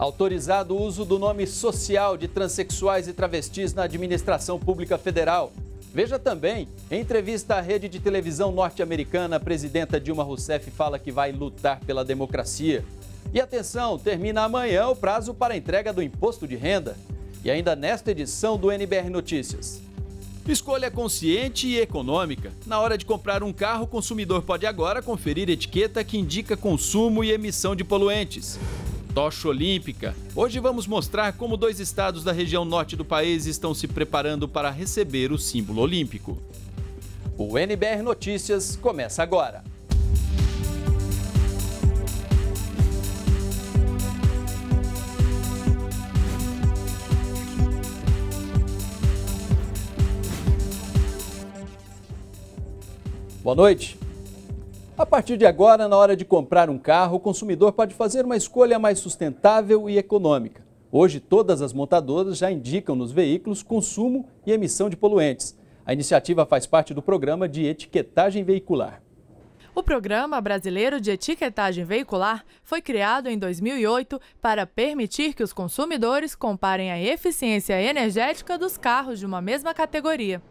autorizado o uso do nome social de transexuais e travestis na administração pública federal. Veja também, em entrevista à rede de televisão norte-americana, a presidenta Dilma Rousseff fala que vai lutar pela democracia. E atenção, termina amanhã o prazo para a entrega do imposto de renda. E ainda nesta edição do NBR Notícias. Escolha consciente e econômica. Na hora de comprar um carro, o consumidor pode agora conferir etiqueta que indica consumo e emissão de poluentes tocha olímpica. Hoje vamos mostrar como dois estados da região norte do país estão se preparando para receber o símbolo olímpico. O NBR Notícias começa agora. Boa noite. A partir de agora, na hora de comprar um carro, o consumidor pode fazer uma escolha mais sustentável e econômica. Hoje, todas as montadoras já indicam nos veículos consumo e emissão de poluentes. A iniciativa faz parte do programa de etiquetagem veicular. O Programa Brasileiro de Etiquetagem Veicular foi criado em 2008 para permitir que os consumidores comparem a eficiência energética dos carros de uma mesma categoria.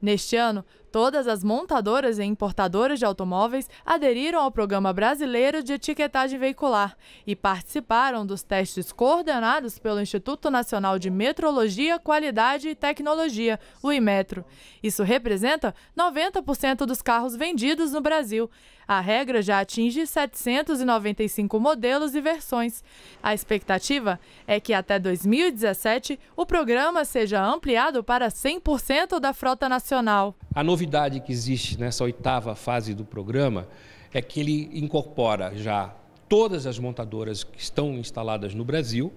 Neste ano, Todas as montadoras e importadoras de automóveis aderiram ao Programa Brasileiro de Etiquetagem Veicular e participaram dos testes coordenados pelo Instituto Nacional de Metrologia, Qualidade e Tecnologia, o IMETRO. Isso representa 90% dos carros vendidos no Brasil. A regra já atinge 795 modelos e versões. A expectativa é que até 2017 o programa seja ampliado para 100% da frota nacional. A novidade novidade que existe nessa oitava fase do programa é que ele incorpora já todas as montadoras que estão instaladas no Brasil.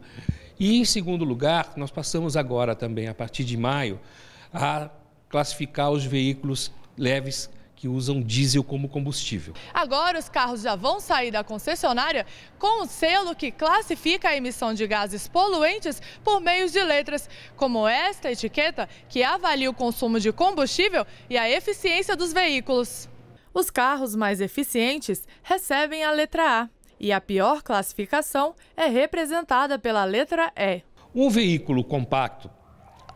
E, em segundo lugar, nós passamos agora também, a partir de maio, a classificar os veículos leves que usam diesel como combustível. Agora os carros já vão sair da concessionária com o selo que classifica a emissão de gases poluentes por meio de letras, como esta etiqueta que avalia o consumo de combustível e a eficiência dos veículos. Os carros mais eficientes recebem a letra A e a pior classificação é representada pela letra E. Um veículo compacto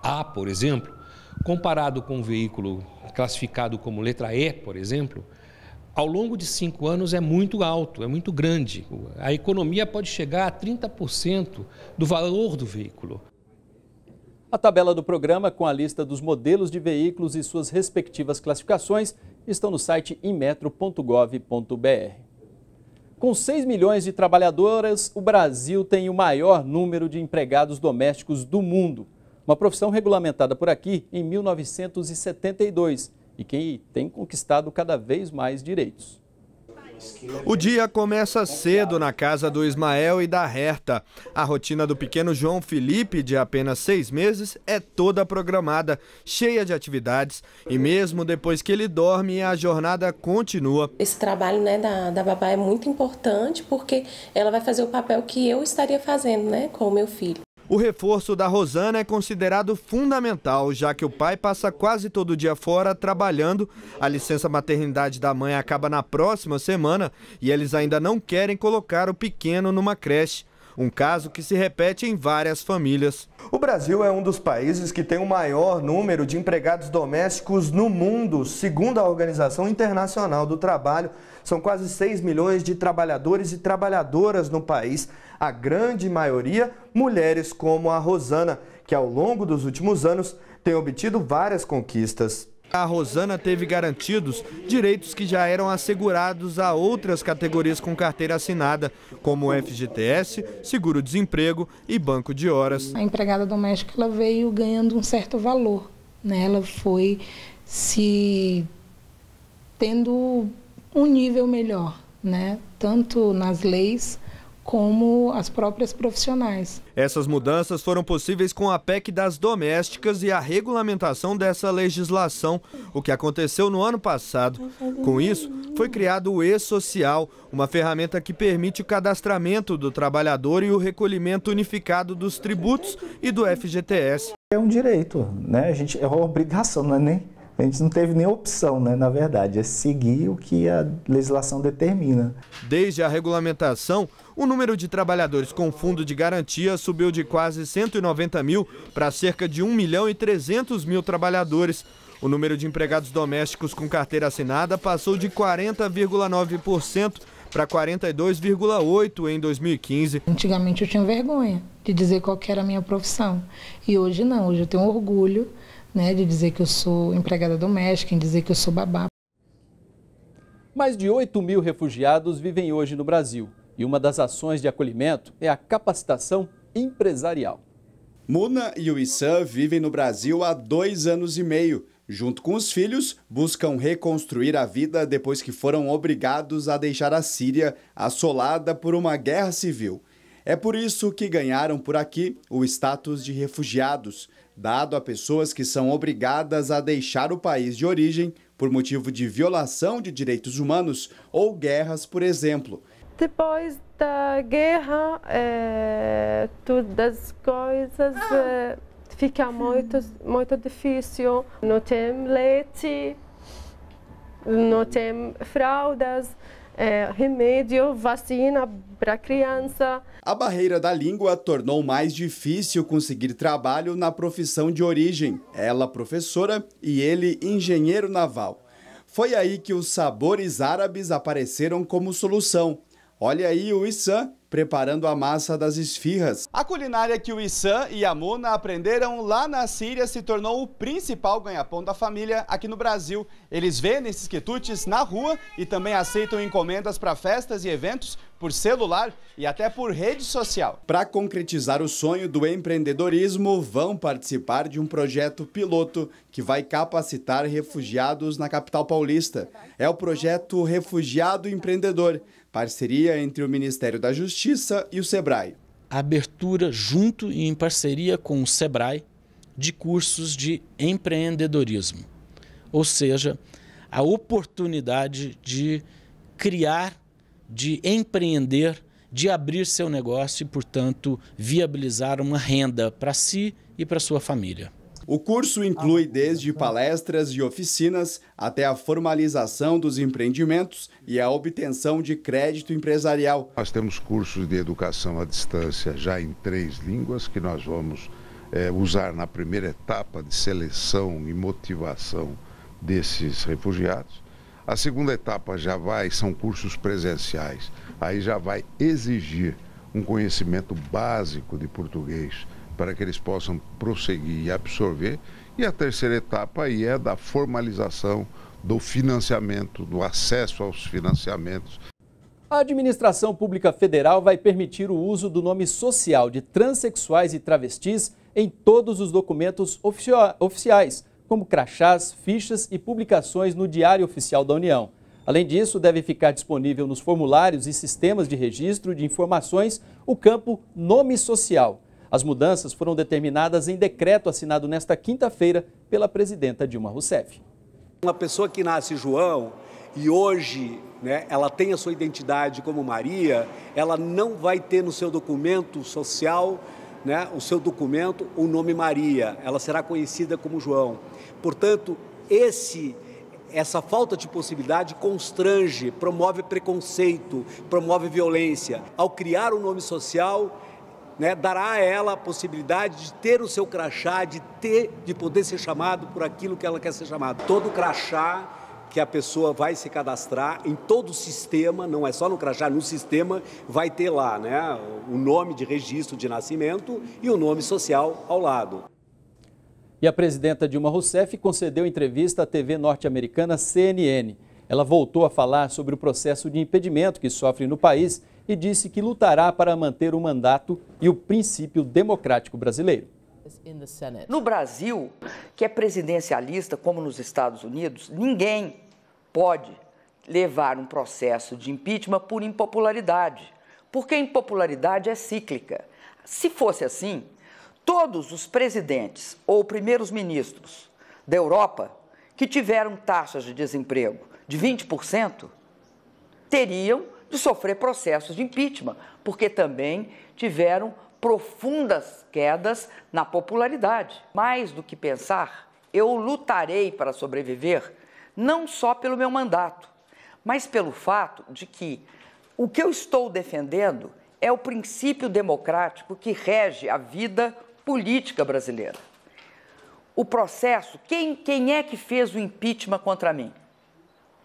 A, por exemplo, comparado com um veículo classificado como letra E, por exemplo, ao longo de cinco anos é muito alto, é muito grande. A economia pode chegar a 30% do valor do veículo. A tabela do programa, com a lista dos modelos de veículos e suas respectivas classificações, estão no site inmetro.gov.br. Com 6 milhões de trabalhadoras, o Brasil tem o maior número de empregados domésticos do mundo uma profissão regulamentada por aqui em 1972 e que tem conquistado cada vez mais direitos. O dia começa cedo na casa do Ismael e da Herta. A rotina do pequeno João Felipe, de apenas seis meses, é toda programada, cheia de atividades. E mesmo depois que ele dorme, a jornada continua. Esse trabalho né, da, da babá é muito importante porque ela vai fazer o papel que eu estaria fazendo né, com o meu filho. O reforço da Rosana é considerado fundamental, já que o pai passa quase todo dia fora trabalhando. A licença maternidade da mãe acaba na próxima semana e eles ainda não querem colocar o pequeno numa creche. Um caso que se repete em várias famílias. O Brasil é um dos países que tem o maior número de empregados domésticos no mundo, segundo a Organização Internacional do Trabalho. São quase 6 milhões de trabalhadores e trabalhadoras no país a grande maioria, mulheres como a Rosana, que ao longo dos últimos anos tem obtido várias conquistas. A Rosana teve garantidos direitos que já eram assegurados a outras categorias com carteira assinada, como FGTS, seguro-desemprego e banco de horas. A empregada doméstica ela veio ganhando um certo valor. Né? Ela foi se tendo um nível melhor, né? tanto nas leis como as próprias profissionais. Essas mudanças foram possíveis com a PEC das domésticas e a regulamentação dessa legislação, o que aconteceu no ano passado. Com isso, foi criado o E-Social, uma ferramenta que permite o cadastramento do trabalhador e o recolhimento unificado dos tributos e do FGTS. É um direito, né? A gente é uma obrigação, não é nem a gente não teve nem opção, né, na verdade, é seguir o que a legislação determina. Desde a regulamentação, o número de trabalhadores com fundo de garantia subiu de quase 190 mil para cerca de 1 milhão e 300 mil trabalhadores. O número de empregados domésticos com carteira assinada passou de 40,9% para 42,8% em 2015. Antigamente eu tinha vergonha de dizer qual era a minha profissão. E hoje não, hoje eu tenho orgulho né, de dizer que eu sou empregada doméstica, em dizer que eu sou babá. Mais de 8 mil refugiados vivem hoje no Brasil. E uma das ações de acolhimento é a capacitação empresarial. Muna e o Issan vivem no Brasil há dois anos e meio. Junto com os filhos, buscam reconstruir a vida depois que foram obrigados a deixar a Síria assolada por uma guerra civil. É por isso que ganharam por aqui o status de refugiados, dado a pessoas que são obrigadas a deixar o país de origem por motivo de violação de direitos humanos ou guerras, por exemplo. Depois da guerra, é, todas as coisas é, fica muito, muito difícil. Não tem leite, não tem fraldas. É, remédio, vacina para criança. A barreira da língua tornou mais difícil conseguir trabalho na profissão de origem. Ela professora e ele engenheiro naval. Foi aí que os sabores árabes apareceram como solução. Olha aí o Issan preparando a massa das esfirras. A culinária que o Issan e a Muna aprenderam lá na Síria se tornou o principal ganha-pão da família aqui no Brasil. Eles vendem esses quitutes na rua e também aceitam encomendas para festas e eventos por celular e até por rede social. Para concretizar o sonho do empreendedorismo, vão participar de um projeto piloto que vai capacitar refugiados na capital paulista. É o projeto Refugiado Empreendedor, parceria entre o Ministério da Justiça e o SEBRAE. abertura junto e em parceria com o SEBRAE de cursos de empreendedorismo, ou seja, a oportunidade de criar de empreender, de abrir seu negócio e, portanto, viabilizar uma renda para si e para sua família. O curso inclui desde palestras e oficinas até a formalização dos empreendimentos e a obtenção de crédito empresarial. Nós temos cursos de educação à distância já em três línguas que nós vamos é, usar na primeira etapa de seleção e motivação desses refugiados. A segunda etapa já vai, são cursos presenciais. Aí já vai exigir um conhecimento básico de português para que eles possam prosseguir e absorver. E a terceira etapa aí é da formalização do financiamento, do acesso aos financiamentos. A administração pública federal vai permitir o uso do nome social de transexuais e travestis em todos os documentos oficiais como crachás, fichas e publicações no Diário Oficial da União. Além disso, deve ficar disponível nos formulários e sistemas de registro de informações o campo Nome Social. As mudanças foram determinadas em decreto assinado nesta quinta-feira pela presidenta Dilma Rousseff. Uma pessoa que nasce João e hoje né, ela tem a sua identidade como Maria, ela não vai ter no seu documento social né, o seu documento o nome Maria, ela será conhecida como João. Portanto, esse essa falta de possibilidade constrange, promove preconceito, promove violência. Ao criar o um nome social, né, dará a ela a possibilidade de ter o seu crachá, de ter, de poder ser chamado por aquilo que ela quer ser chamada. Todo crachá que a pessoa vai se cadastrar em todo o sistema, não é só no crachá, no sistema vai ter lá né, o nome de registro de nascimento e o nome social ao lado. E a presidenta Dilma Rousseff concedeu entrevista à TV norte-americana CNN. Ela voltou a falar sobre o processo de impedimento que sofre no país e disse que lutará para manter o mandato e o princípio democrático brasileiro. No Brasil, que é presidencialista, como nos Estados Unidos, ninguém pode levar um processo de impeachment por impopularidade, porque a impopularidade é cíclica. Se fosse assim, todos os presidentes ou primeiros ministros da Europa que tiveram taxas de desemprego de 20% teriam de sofrer processos de impeachment, porque também tiveram profundas quedas na popularidade. Mais do que pensar, eu lutarei para sobreviver não só pelo meu mandato, mas pelo fato de que o que eu estou defendendo é o princípio democrático que rege a vida política brasileira. O processo, quem, quem é que fez o impeachment contra mim?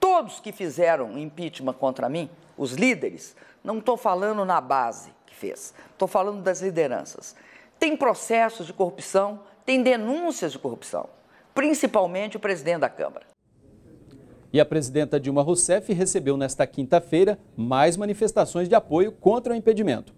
Todos que fizeram impeachment contra mim, os líderes, não estou falando na base que fez, estou falando das lideranças. Tem processos de corrupção, tem denúncias de corrupção, principalmente o presidente da Câmara. E a presidenta Dilma Rousseff recebeu nesta quinta-feira mais manifestações de apoio contra o impedimento.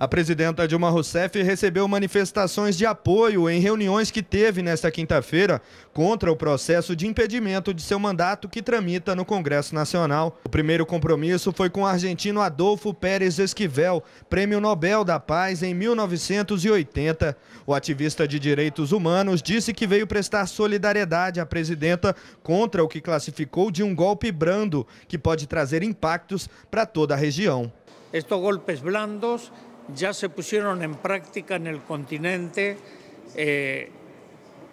A presidenta Dilma Rousseff recebeu manifestações de apoio em reuniões que teve nesta quinta-feira contra o processo de impedimento de seu mandato que tramita no Congresso Nacional. O primeiro compromisso foi com o argentino Adolfo Pérez Esquivel, prêmio Nobel da Paz em 1980. O ativista de direitos humanos disse que veio prestar solidariedade à presidenta contra o que classificou de um golpe brando que pode trazer impactos para toda a região. Estos golpes blandos ya se pusieron en práctica en el continente, eh,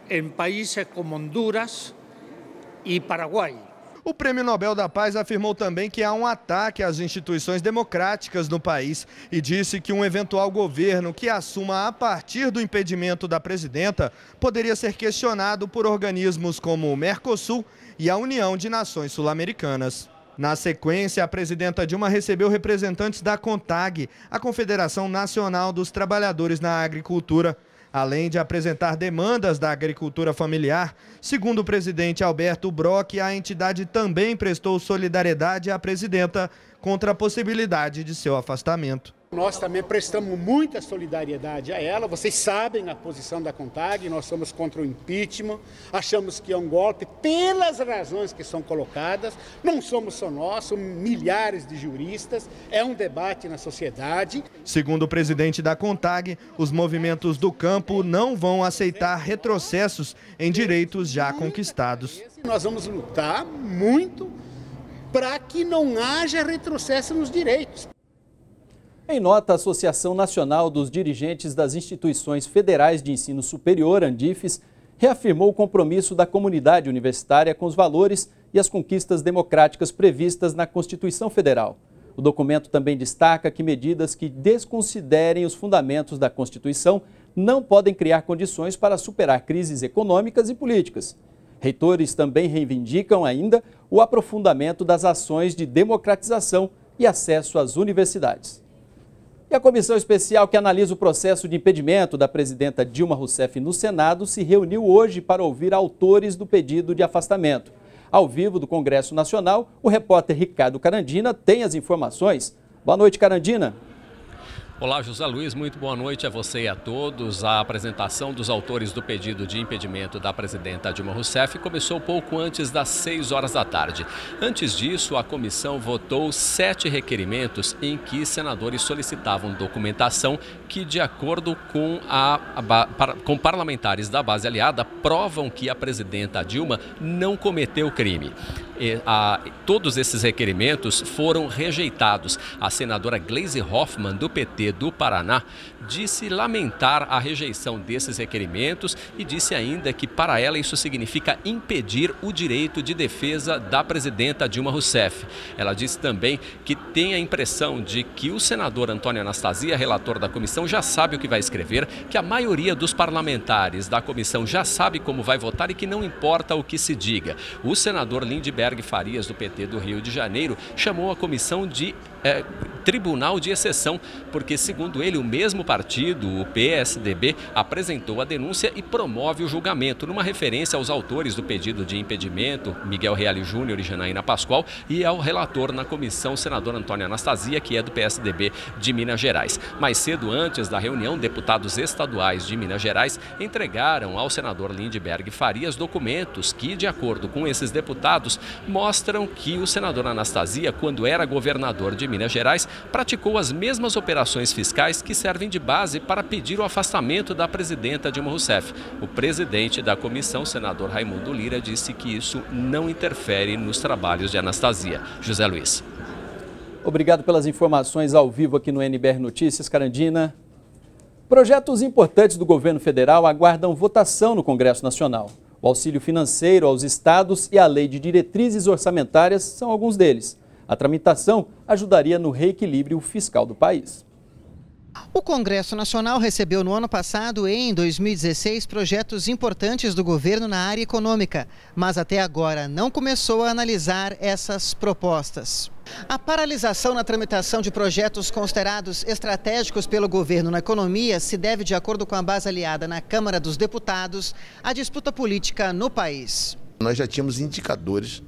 en países como Honduras e Paraguai. O Prêmio Nobel da Paz afirmou também que há um ataque às instituições democráticas no país e disse que um eventual governo que assuma a partir do impedimento da presidenta poderia ser questionado por organismos como o Mercosul e a União de Nações Sul-Americanas. Na sequência, a presidenta Dilma recebeu representantes da CONTAG, a Confederação Nacional dos Trabalhadores na Agricultura, além de apresentar demandas da agricultura familiar. Segundo o presidente Alberto Brock, a entidade também prestou solidariedade à presidenta contra a possibilidade de seu afastamento. Nós também prestamos muita solidariedade a ela. Vocês sabem a posição da CONTAG, nós somos contra o impeachment, achamos que é um golpe pelas razões que são colocadas. Não somos só nós, são milhares de juristas. É um debate na sociedade. Segundo o presidente da CONTAG, os movimentos do campo não vão aceitar retrocessos em direitos já conquistados. Nós vamos lutar muito para que não haja retrocesso nos direitos. Em nota, a Associação Nacional dos Dirigentes das Instituições Federais de Ensino Superior, ANDIFES, reafirmou o compromisso da comunidade universitária com os valores e as conquistas democráticas previstas na Constituição Federal. O documento também destaca que medidas que desconsiderem os fundamentos da Constituição não podem criar condições para superar crises econômicas e políticas. Reitores também reivindicam ainda o aprofundamento das ações de democratização e acesso às universidades. E a comissão especial que analisa o processo de impedimento da presidenta Dilma Rousseff no Senado se reuniu hoje para ouvir autores do pedido de afastamento. Ao vivo do Congresso Nacional, o repórter Ricardo Carandina tem as informações. Boa noite, Carandina. Olá, José Luiz, muito boa noite a você e a todos. A apresentação dos autores do pedido de impedimento da presidenta Dilma Rousseff começou pouco antes das 6 horas da tarde. Antes disso, a comissão votou sete requerimentos em que senadores solicitavam documentação que, de acordo com, a, com parlamentares da base aliada, provam que a presidenta Dilma não cometeu crime a, todos esses requerimentos foram rejeitados. A senadora Gleisi Hoffmann, do PT do Paraná, disse lamentar a rejeição desses requerimentos e disse ainda que, para ela, isso significa impedir o direito de defesa da presidenta Dilma Rousseff. Ela disse também que tem a impressão de que o senador Antônio Anastasia, relator da comissão, já sabe o que vai escrever, que a maioria dos parlamentares da comissão já sabe como vai votar e que não importa o que se diga. O senador Lindbergh Farias, do PT do Rio de Janeiro, chamou a comissão de. É, Tribunal de Exceção, porque, segundo ele, o mesmo partido, o PSDB, apresentou a denúncia e promove o julgamento, numa referência aos autores do pedido de impedimento, Miguel Reale Júnior e Janaína Pascoal, e ao relator na comissão, senador Antônio Anastasia, que é do PSDB de Minas Gerais. Mais cedo, antes da reunião, deputados estaduais de Minas Gerais entregaram ao senador Lindbergh Farias documentos que, de acordo com esses deputados, mostram que o senador Anastasia, quando era governador de Minas Gerais, praticou as mesmas operações fiscais que servem de base para pedir o afastamento da presidenta Dilma Rousseff. O presidente da comissão, senador Raimundo Lira, disse que isso não interfere nos trabalhos de Anastasia. José Luiz. Obrigado pelas informações ao vivo aqui no NBR Notícias, Carandina. Projetos importantes do governo federal aguardam votação no Congresso Nacional. O auxílio financeiro aos estados e a lei de diretrizes orçamentárias são alguns deles. A tramitação ajudaria no reequilíbrio fiscal do país. O Congresso Nacional recebeu no ano passado em 2016 projetos importantes do governo na área econômica, mas até agora não começou a analisar essas propostas. A paralisação na tramitação de projetos considerados estratégicos pelo governo na economia se deve, de acordo com a base aliada na Câmara dos Deputados, à disputa política no país. Nós já tínhamos indicadores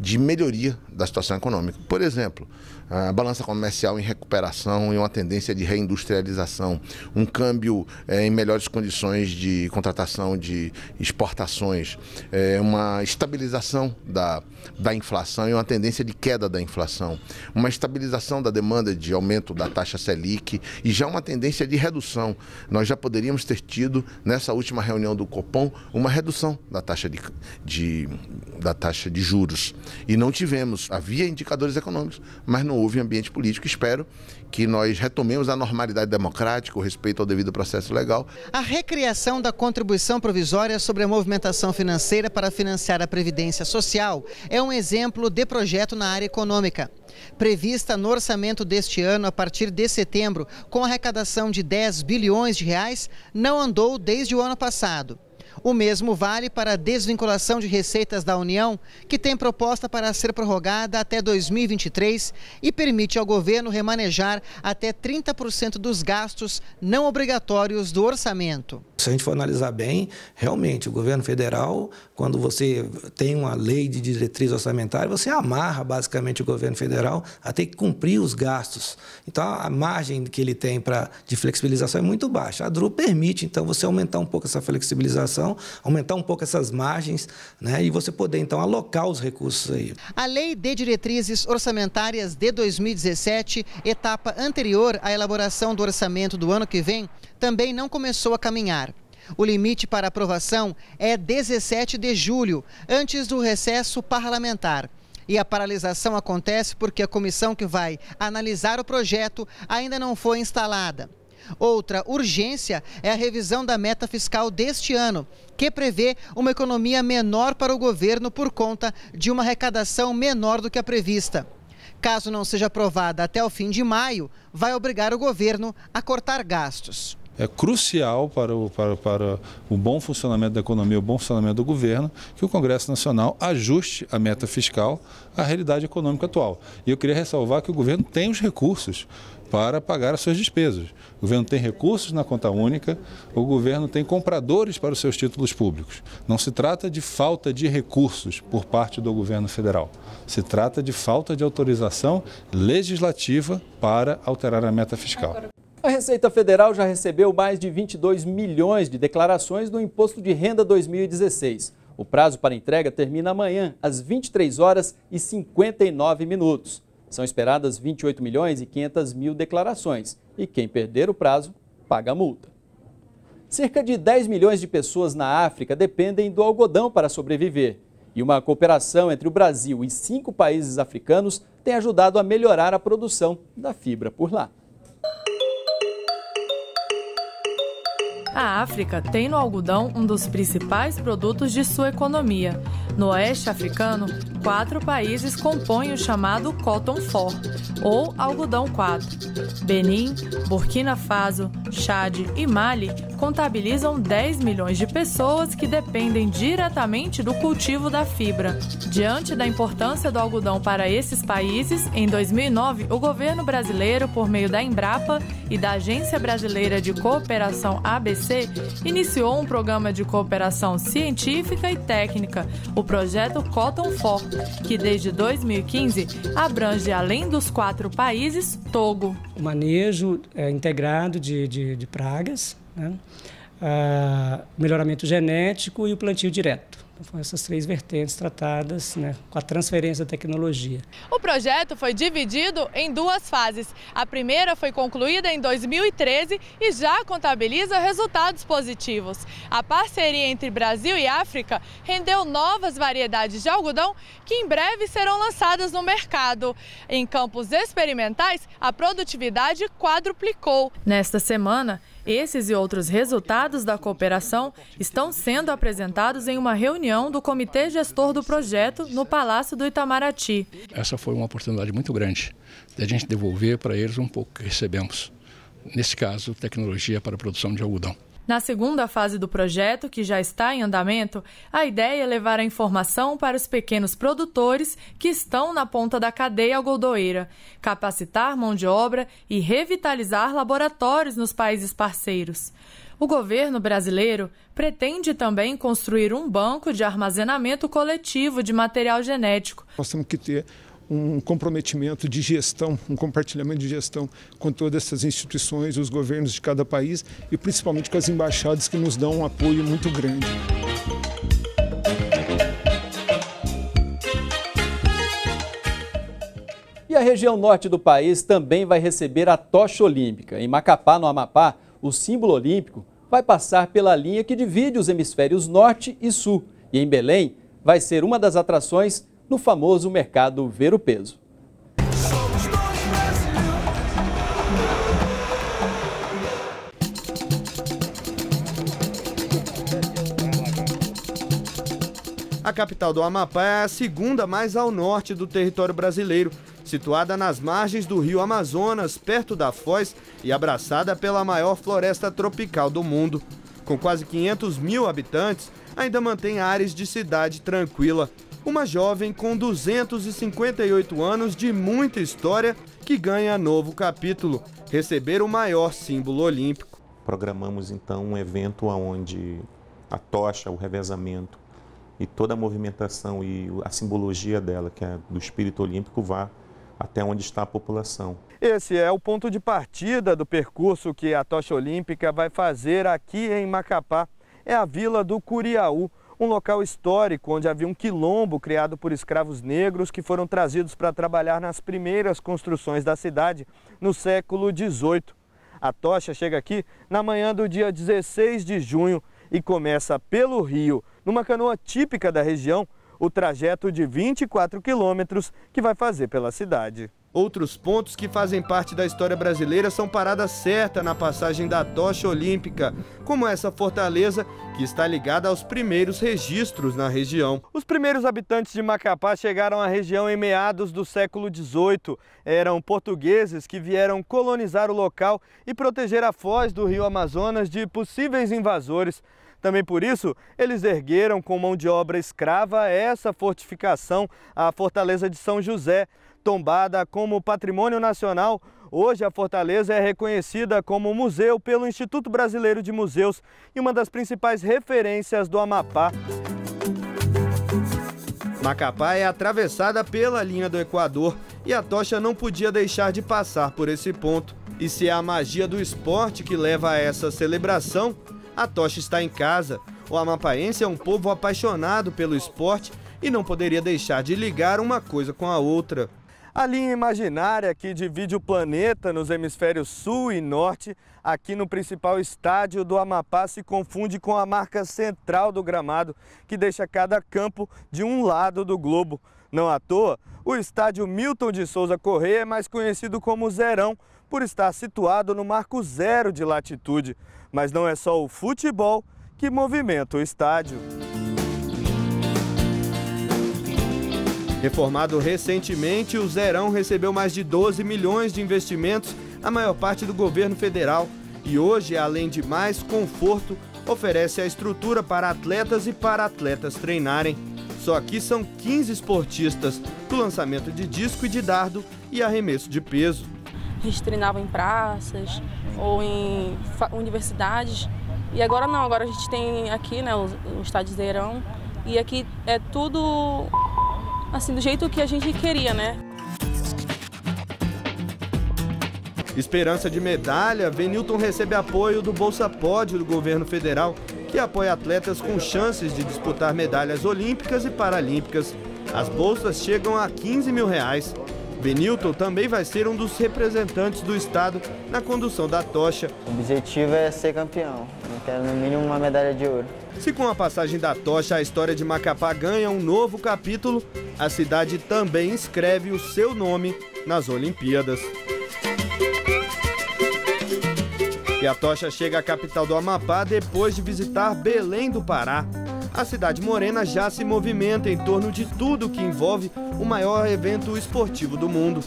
de melhoria da situação econômica. Por exemplo, a balança comercial em recuperação e uma tendência de reindustrialização, um câmbio é, em melhores condições de contratação de exportações, é, uma estabilização da, da inflação e uma tendência de queda da inflação, uma estabilização da demanda de aumento da taxa Selic e já uma tendência de redução. Nós já poderíamos ter tido, nessa última reunião do Copom, uma redução da taxa de, de da taxa de juros. E não tivemos. Havia indicadores econômicos, mas não houve ambiente político. Espero que nós retomemos a normalidade democrática, o respeito ao devido processo legal. A recriação da contribuição provisória sobre a movimentação financeira para financiar a Previdência Social é um exemplo de projeto na área econômica. Prevista no orçamento deste ano, a partir de setembro, com arrecadação de 10 bilhões de reais, não andou desde o ano passado. O mesmo vale para a desvinculação de receitas da União, que tem proposta para ser prorrogada até 2023 e permite ao governo remanejar até 30% dos gastos não obrigatórios do orçamento. Se a gente for analisar bem, realmente o governo federal, quando você tem uma lei de diretriz orçamentária, você amarra basicamente o governo federal a ter que cumprir os gastos. Então a margem que ele tem para de flexibilização é muito baixa. A DRU permite então você aumentar um pouco essa flexibilização aumentar um pouco essas margens né, e você poder, então, alocar os recursos aí. A Lei de Diretrizes Orçamentárias de 2017, etapa anterior à elaboração do orçamento do ano que vem, também não começou a caminhar. O limite para aprovação é 17 de julho, antes do recesso parlamentar. E a paralisação acontece porque a comissão que vai analisar o projeto ainda não foi instalada. Outra urgência é a revisão da meta fiscal deste ano, que prevê uma economia menor para o governo por conta de uma arrecadação menor do que a prevista. Caso não seja aprovada até o fim de maio, vai obrigar o governo a cortar gastos é crucial para o, para, para o bom funcionamento da economia, o bom funcionamento do governo, que o Congresso Nacional ajuste a meta fiscal à realidade econômica atual. E eu queria ressalvar que o governo tem os recursos para pagar as suas despesas. O governo tem recursos na conta única, o governo tem compradores para os seus títulos públicos. Não se trata de falta de recursos por parte do governo federal. Se trata de falta de autorização legislativa para alterar a meta fiscal. A Receita Federal já recebeu mais de 22 milhões de declarações do Imposto de Renda 2016. O prazo para entrega termina amanhã, às 23 horas e 59 minutos. São esperadas 28 milhões e 500 mil declarações e quem perder o prazo paga a multa. Cerca de 10 milhões de pessoas na África dependem do algodão para sobreviver. E uma cooperação entre o Brasil e cinco países africanos tem ajudado a melhorar a produção da fibra por lá. A África tem no algodão um dos principais produtos de sua economia. No oeste africano, quatro países compõem o chamado Cotton Four, ou algodão 4. Benin, Burkina Faso, Chad e Mali contabilizam 10 milhões de pessoas que dependem diretamente do cultivo da fibra. Diante da importância do algodão para esses países, em 2009, o governo brasileiro, por meio da Embrapa e da Agência Brasileira de Cooperação ABC, iniciou um programa de cooperação científica e técnica, o projeto Cotton For, que desde 2015 abrange, além dos quatro países, Togo. O manejo é, integrado de, de, de pragas, né? ah, melhoramento genético e o plantio direto. Então foram essas três vertentes tratadas né, com a transferência da tecnologia. O projeto foi dividido em duas fases. A primeira foi concluída em 2013 e já contabiliza resultados positivos. A parceria entre Brasil e África rendeu novas variedades de algodão que em breve serão lançadas no mercado. Em campos experimentais, a produtividade quadruplicou. Nesta semana, esses e outros resultados da cooperação estão sendo apresentados em uma reunião do Comitê Gestor do Projeto no Palácio do Itamaraty. Essa foi uma oportunidade muito grande de a gente devolver para eles um pouco que recebemos. Nesse caso, tecnologia para a produção de algodão. Na segunda fase do projeto, que já está em andamento, a ideia é levar a informação para os pequenos produtores que estão na ponta da cadeia algodoeira, capacitar mão de obra e revitalizar laboratórios nos países parceiros. O governo brasileiro pretende também construir um banco de armazenamento coletivo de material genético. Nós temos que ter um comprometimento de gestão, um compartilhamento de gestão com todas essas instituições, os governos de cada país e principalmente com as embaixadas que nos dão um apoio muito grande. E a região norte do país também vai receber a tocha olímpica. Em Macapá, no Amapá, o símbolo olímpico vai passar pela linha que divide os hemisférios norte e sul. E em Belém, vai ser uma das atrações no famoso mercado ver o peso. A capital do Amapá é a segunda mais ao norte do território brasileiro, situada nas margens do rio Amazonas, perto da Foz e abraçada pela maior floresta tropical do mundo. Com quase 500 mil habitantes, ainda mantém áreas de cidade tranquila uma jovem com 258 anos de muita história que ganha novo capítulo, receber o maior símbolo olímpico. Programamos então um evento onde a tocha, o revezamento e toda a movimentação e a simbologia dela, que é do espírito olímpico, vá até onde está a população. Esse é o ponto de partida do percurso que a tocha olímpica vai fazer aqui em Macapá. É a Vila do Curiaú, um local histórico onde havia um quilombo criado por escravos negros que foram trazidos para trabalhar nas primeiras construções da cidade no século XVIII. A tocha chega aqui na manhã do dia 16 de junho e começa pelo rio, numa canoa típica da região, o trajeto de 24 quilômetros que vai fazer pela cidade. Outros pontos que fazem parte da história brasileira são parada certa na passagem da tocha olímpica, como essa fortaleza que está ligada aos primeiros registros na região. Os primeiros habitantes de Macapá chegaram à região em meados do século XVIII. Eram portugueses que vieram colonizar o local e proteger a foz do rio Amazonas de possíveis invasores. Também por isso, eles ergueram com mão de obra escrava essa fortificação, a Fortaleza de São José tombada como patrimônio nacional, hoje a fortaleza é reconhecida como museu pelo Instituto Brasileiro de Museus e uma das principais referências do Amapá. Macapá é atravessada pela linha do Equador e a tocha não podia deixar de passar por esse ponto. E se é a magia do esporte que leva a essa celebração, a tocha está em casa. O amapaense é um povo apaixonado pelo esporte e não poderia deixar de ligar uma coisa com a outra. A linha imaginária que divide o planeta nos hemisférios sul e norte, aqui no principal estádio do Amapá, se confunde com a marca central do gramado, que deixa cada campo de um lado do globo. Não à toa, o estádio Milton de Souza Correia é mais conhecido como Zerão, por estar situado no marco zero de latitude. Mas não é só o futebol que movimenta o estádio. Reformado recentemente, o Zerão recebeu mais de 12 milhões de investimentos, a maior parte do governo federal, e hoje, além de mais conforto, oferece a estrutura para atletas e para atletas treinarem. Só que são 15 esportistas do lançamento de disco e de dardo e arremesso de peso. A gente treinava em praças ou em universidades. E agora não, agora a gente tem aqui né, o, o Estádio zerão E aqui é tudo assim, do jeito que a gente queria, né? Esperança de medalha, Venilton recebe apoio do Bolsa Pódio do governo federal, que apoia atletas com chances de disputar medalhas olímpicas e paralímpicas. As bolsas chegam a 15 mil reais. Benilton também vai ser um dos representantes do estado na condução da tocha. O objetivo é ser campeão. Eu quero no mínimo uma medalha de ouro. Se com a passagem da tocha a história de Macapá ganha um novo capítulo, a cidade também escreve o seu nome nas Olimpíadas. E a tocha chega à capital do Amapá depois de visitar Belém do Pará. A cidade morena já se movimenta em torno de tudo que envolve o maior evento esportivo do mundo.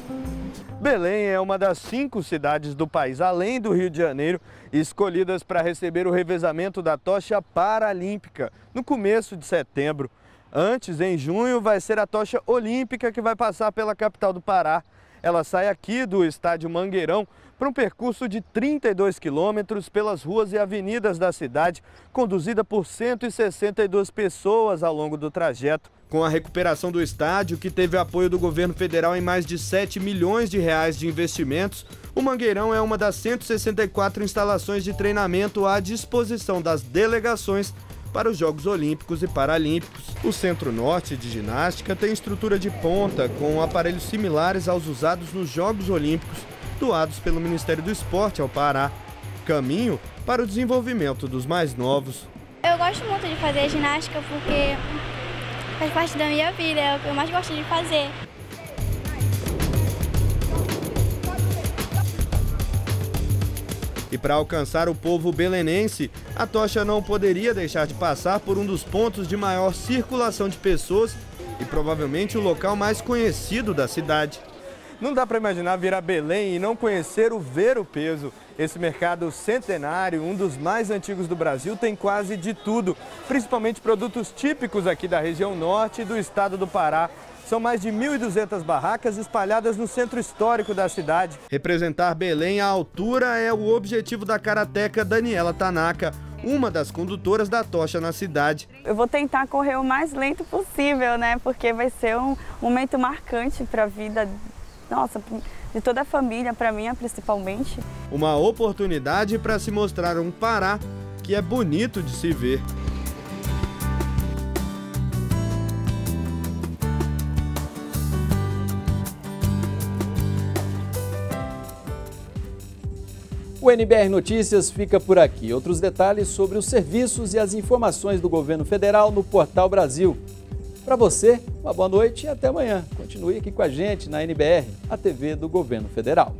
Belém é uma das cinco cidades do país, além do Rio de Janeiro, escolhidas para receber o revezamento da tocha paralímpica no começo de setembro. Antes, em junho, vai ser a tocha olímpica que vai passar pela capital do Pará. Ela sai aqui do estádio Mangueirão para um percurso de 32 quilômetros pelas ruas e avenidas da cidade, conduzida por 162 pessoas ao longo do trajeto. Com a recuperação do estádio, que teve apoio do governo federal em mais de 7 milhões de reais de investimentos, o Mangueirão é uma das 164 instalações de treinamento à disposição das delegações para os Jogos Olímpicos e Paralímpicos. O Centro-Norte de Ginástica tem estrutura de ponta com aparelhos similares aos usados nos Jogos Olímpicos doados pelo Ministério do Esporte ao Pará, caminho para o desenvolvimento dos mais novos. Eu gosto muito de fazer ginástica porque faz parte da minha vida, é o que eu mais gosto de fazer. E para alcançar o povo belenense, a tocha não poderia deixar de passar por um dos pontos de maior circulação de pessoas e provavelmente o local mais conhecido da cidade. Não dá para imaginar virar Belém e não conhecer o Ver o Peso. Esse mercado centenário, um dos mais antigos do Brasil, tem quase de tudo, principalmente produtos típicos aqui da região norte do estado do Pará. São mais de 1.200 barracas espalhadas no centro histórico da cidade. Representar Belém à altura é o objetivo da karateca Daniela Tanaka, uma das condutoras da tocha na cidade. Eu vou tentar correr o mais lento possível, né? Porque vai ser um momento marcante para a vida nossa, de toda a família, para mim principalmente. Uma oportunidade para se mostrar um Pará que é bonito de se ver. O NBR Notícias fica por aqui. Outros detalhes sobre os serviços e as informações do governo federal no Portal Brasil. Para você, uma boa noite e até amanhã. Continue aqui com a gente na NBR, a TV do Governo Federal.